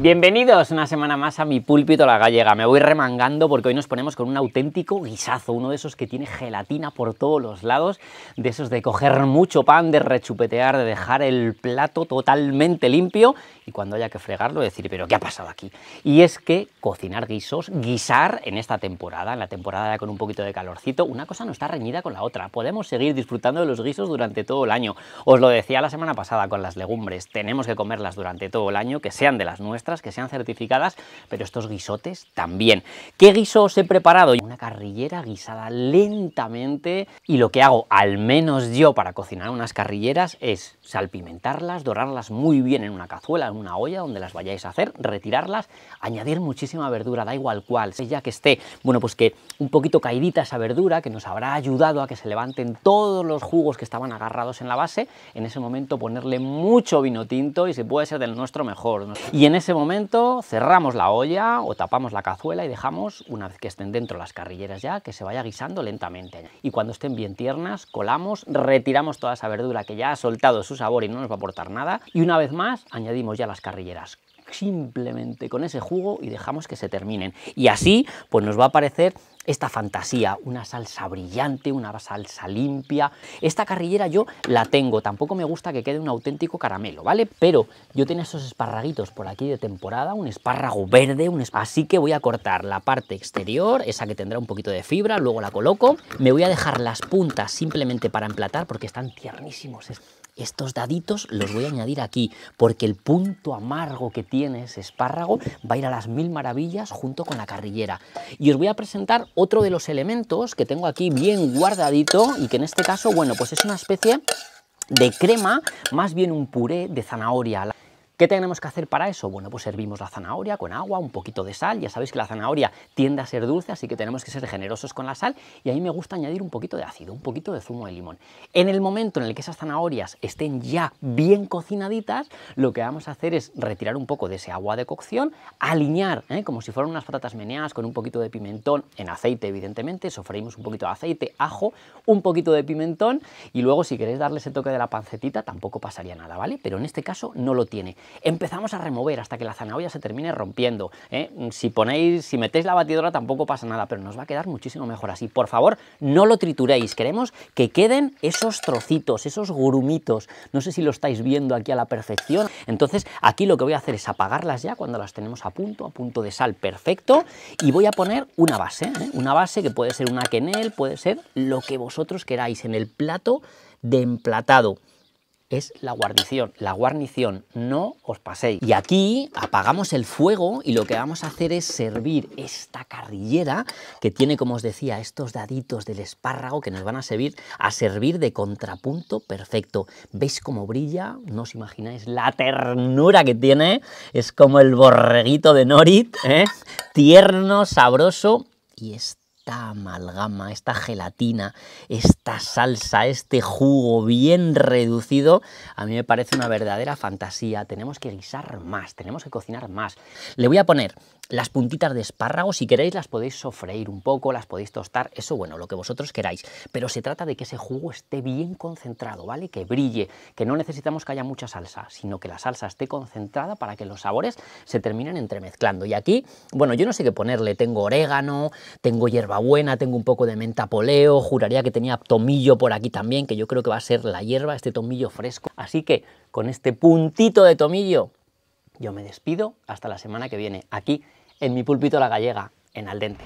Bienvenidos una semana más a mi púlpito La Gallega. Me voy remangando porque hoy nos ponemos con un auténtico guisazo, uno de esos que tiene gelatina por todos los lados, de esos de coger mucho pan, de rechupetear, de dejar el plato totalmente limpio y cuando haya que fregarlo decir, pero ¿qué ha pasado aquí? Y es que cocinar guisos, guisar en esta temporada, en la temporada ya con un poquito de calorcito, una cosa no está reñida con la otra. Podemos seguir disfrutando de los guisos durante todo el año. Os lo decía la semana pasada con las legumbres, tenemos que comerlas durante todo el año, que sean de las nuestras que sean certificadas, pero estos guisotes también. ¿Qué guiso os he preparado? Una carrillera guisada lentamente y lo que hago, al menos yo, para cocinar unas carrilleras es salpimentarlas, dorarlas muy bien en una cazuela, en una olla, donde las vayáis a hacer, retirarlas, añadir muchísima verdura, da igual cuál, ya que esté, bueno, pues que un poquito caidita esa verdura, que nos habrá ayudado a que se levanten todos los jugos que estaban agarrados en la base, en ese momento ponerle mucho vino tinto y se puede ser del nuestro mejor. Y en ese momento momento cerramos la olla o tapamos la cazuela y dejamos, una vez que estén dentro las carrilleras ya, que se vaya guisando lentamente. Y cuando estén bien tiernas, colamos, retiramos toda esa verdura que ya ha soltado su sabor y no nos va a aportar nada. Y una vez más, añadimos ya las carrilleras simplemente con ese jugo y dejamos que se terminen. Y así pues nos va a aparecer esta fantasía, una salsa brillante, una salsa limpia. Esta carrillera yo la tengo, tampoco me gusta que quede un auténtico caramelo, ¿vale? Pero yo tenía esos esparraguitos por aquí de temporada, un espárrago verde, un así que voy a cortar la parte exterior, esa que tendrá un poquito de fibra, luego la coloco. Me voy a dejar las puntas simplemente para emplatar porque están tiernísimos estos daditos los voy a añadir aquí, porque el punto amargo que tiene ese espárrago va a ir a las mil maravillas junto con la carrillera. Y os voy a presentar otro de los elementos que tengo aquí bien guardadito y que en este caso, bueno, pues es una especie de crema, más bien un puré de zanahoria. ¿Qué tenemos que hacer para eso? Bueno, pues servimos la zanahoria con agua, un poquito de sal. Ya sabéis que la zanahoria tiende a ser dulce, así que tenemos que ser generosos con la sal. Y a mí me gusta añadir un poquito de ácido, un poquito de zumo de limón. En el momento en el que esas zanahorias estén ya bien cocinaditas, lo que vamos a hacer es retirar un poco de ese agua de cocción, alinear, ¿eh? como si fueran unas patatas meneadas con un poquito de pimentón, en aceite evidentemente, sofreímos un poquito de aceite, ajo, un poquito de pimentón y luego si queréis darle ese toque de la pancetita tampoco pasaría nada, ¿vale? Pero en este caso no lo tiene empezamos a remover hasta que la zanahoria se termine rompiendo. ¿eh? Si si metéis la batidora tampoco pasa nada, pero nos va a quedar muchísimo mejor así. Por favor, no lo trituréis, queremos que queden esos trocitos, esos grumitos. No sé si lo estáis viendo aquí a la perfección. Entonces, aquí lo que voy a hacer es apagarlas ya cuando las tenemos a punto, a punto de sal perfecto, y voy a poner una base, ¿eh? una base que puede ser una quenel, puede ser lo que vosotros queráis en el plato de emplatado es la guarnición, la guarnición, no os paséis. Y aquí apagamos el fuego y lo que vamos a hacer es servir esta carrillera que tiene, como os decía, estos daditos del espárrago que nos van a servir a servir de contrapunto perfecto. ¿Veis cómo brilla? No os imagináis la ternura que tiene. Es como el borreguito de Norit, ¿eh? tierno, sabroso y es esta amalgama, esta gelatina, esta salsa, este jugo bien reducido, a mí me parece una verdadera fantasía. Tenemos que guisar más, tenemos que cocinar más. Le voy a poner las puntitas de espárrago, si queréis, las podéis sofreír un poco, las podéis tostar, eso bueno, lo que vosotros queráis. Pero se trata de que ese jugo esté bien concentrado, ¿vale? Que brille, que no necesitamos que haya mucha salsa, sino que la salsa esté concentrada para que los sabores se terminen entremezclando. Y aquí, bueno, yo no sé qué ponerle, tengo orégano, tengo hierbabuena, tengo un poco de menta poleo, juraría que tenía tomillo por aquí también, que yo creo que va a ser la hierba, este tomillo fresco. Así que con este puntito de tomillo yo me despido hasta la semana que viene, aquí en mi púlpito La Gallega, en Aldente.